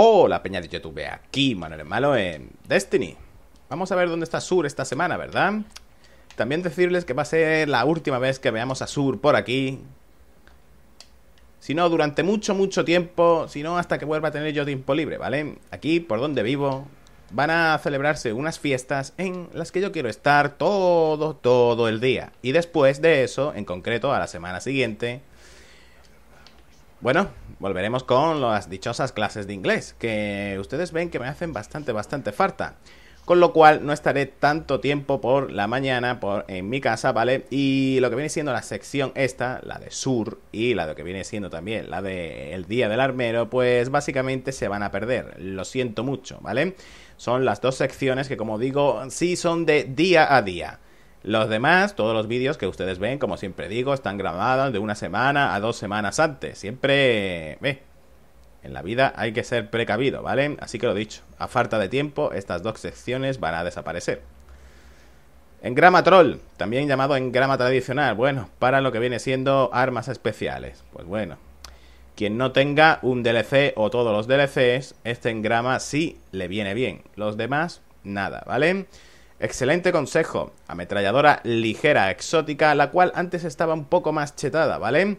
Hola peña de YouTube, aquí Manuel Malo en Destiny Vamos a ver dónde está Sur esta semana, ¿verdad? También decirles que va a ser la última vez que veamos a Sur por aquí Si no, durante mucho, mucho tiempo, si no hasta que vuelva a tener yo tiempo libre, ¿vale? Aquí, por donde vivo, van a celebrarse unas fiestas en las que yo quiero estar todo, todo el día Y después de eso, en concreto a la semana siguiente bueno, volveremos con las dichosas clases de inglés, que ustedes ven que me hacen bastante, bastante falta. Con lo cual no estaré tanto tiempo por la mañana por, en mi casa, ¿vale? Y lo que viene siendo la sección esta, la de sur, y la de que viene siendo también la del día del armero, pues básicamente se van a perder. Lo siento mucho, ¿vale? Son las dos secciones que como digo, sí son de día a día. Los demás, todos los vídeos que ustedes ven, como siempre digo, están grabados de una semana a dos semanas antes. Siempre, ve, en la vida hay que ser precavido, ¿vale? Así que lo dicho, a falta de tiempo, estas dos secciones van a desaparecer. Engrama Troll, también llamado engrama tradicional, bueno, para lo que viene siendo armas especiales. Pues bueno, quien no tenga un DLC o todos los DLCs, este engrama sí le viene bien. Los demás, nada, ¿vale? Excelente consejo. Ametralladora ligera, exótica, la cual antes estaba un poco más chetada, ¿vale?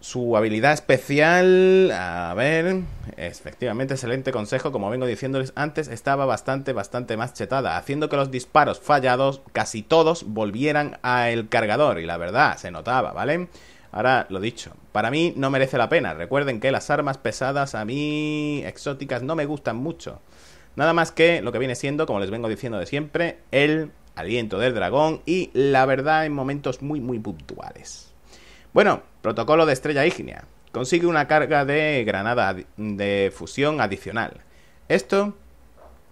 Su habilidad especial... A ver... Efectivamente, excelente consejo. Como vengo diciéndoles antes, estaba bastante, bastante más chetada, haciendo que los disparos fallados, casi todos, volvieran al cargador. Y la verdad, se notaba, ¿vale? Ahora lo dicho, para mí no merece la pena. Recuerden que las armas pesadas a mí exóticas no me gustan mucho. Nada más que lo que viene siendo, como les vengo diciendo de siempre, el aliento del dragón y la verdad en momentos muy, muy puntuales. Bueno, protocolo de estrella ígnea. Consigue una carga de granada de fusión adicional. Esto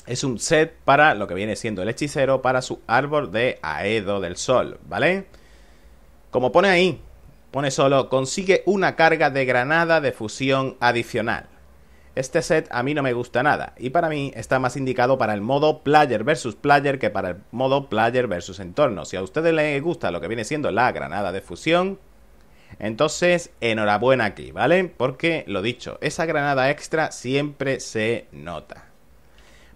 es un set para lo que viene siendo el hechicero para su árbol de Aedo del Sol, ¿vale? Como pone ahí, pone solo, consigue una carga de granada de fusión adicional. Este set a mí no me gusta nada y para mí está más indicado para el modo player versus player que para el modo player versus entorno. Si a ustedes les gusta lo que viene siendo la granada de fusión, entonces enhorabuena aquí, ¿vale? Porque lo dicho, esa granada extra siempre se nota.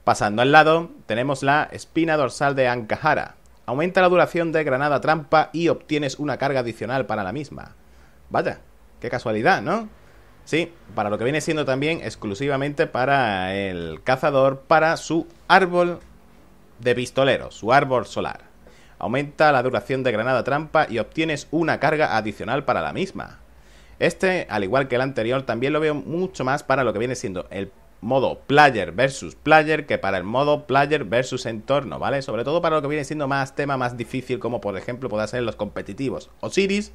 Pasando al lado, tenemos la espina dorsal de Ankahara. Aumenta la duración de granada trampa y obtienes una carga adicional para la misma. Vaya, qué casualidad, ¿no? Sí, para lo que viene siendo también exclusivamente para el cazador, para su árbol de pistolero, su árbol solar. Aumenta la duración de granada trampa y obtienes una carga adicional para la misma. Este, al igual que el anterior, también lo veo mucho más para lo que viene siendo el modo player versus player que para el modo player versus entorno, ¿vale? Sobre todo para lo que viene siendo más tema más difícil, como por ejemplo pueda ser los competitivos Osiris,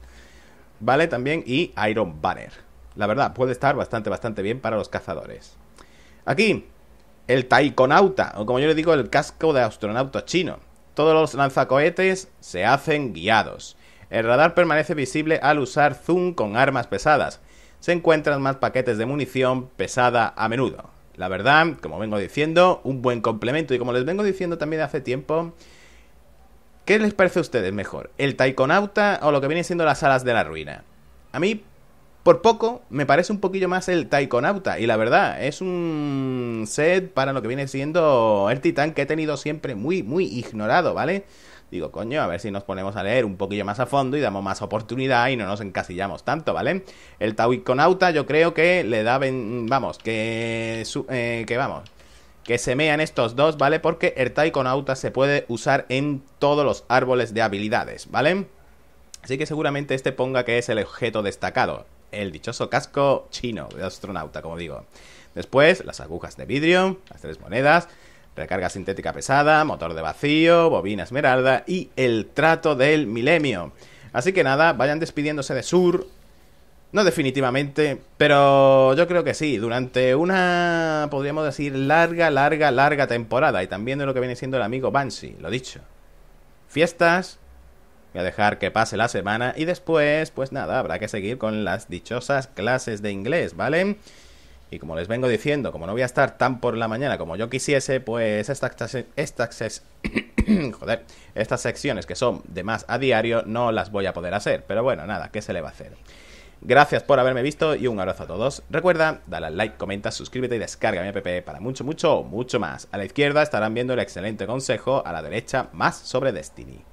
¿vale? También y Iron Banner la verdad, puede estar bastante, bastante bien para los cazadores. Aquí, el taikonauta, o como yo le digo, el casco de astronauta chino. Todos los lanzacohetes se hacen guiados. El radar permanece visible al usar zoom con armas pesadas. Se encuentran más paquetes de munición pesada a menudo. La verdad, como vengo diciendo, un buen complemento. Y como les vengo diciendo también hace tiempo, ¿qué les parece a ustedes mejor? ¿El taikonauta o lo que viene siendo las alas de la ruina? A mí por poco me parece un poquillo más el Taikonauta y la verdad es un set para lo que viene siendo el Titán que he tenido siempre muy, muy ignorado, ¿vale? Digo, coño, a ver si nos ponemos a leer un poquillo más a fondo y damos más oportunidad y no nos encasillamos tanto, ¿vale? El Taikonauta yo creo que le da, vamos, que, eh, que vamos, que se mean estos dos, ¿vale? Porque el Taikonauta se puede usar en todos los árboles de habilidades, ¿vale? Así que seguramente este ponga que es el objeto destacado el dichoso casco chino de astronauta, como digo. Después, las agujas de vidrio, las tres monedas, recarga sintética pesada, motor de vacío, bobina esmeralda y el trato del milenio. Así que nada, vayan despidiéndose de Sur. No definitivamente, pero yo creo que sí, durante una, podríamos decir, larga, larga, larga temporada y también de lo que viene siendo el amigo Banshee, lo dicho. Fiestas, Voy a dejar que pase la semana y después, pues nada, habrá que seguir con las dichosas clases de inglés, ¿vale? Y como les vengo diciendo, como no voy a estar tan por la mañana como yo quisiese, pues estas, estas secciones que son de más a diario no las voy a poder hacer. Pero bueno, nada, ¿qué se le va a hacer? Gracias por haberme visto y un abrazo a todos. Recuerda, dale al like, comenta, suscríbete y descarga mi app para mucho, mucho, mucho más. A la izquierda estarán viendo el excelente consejo, a la derecha más sobre Destiny.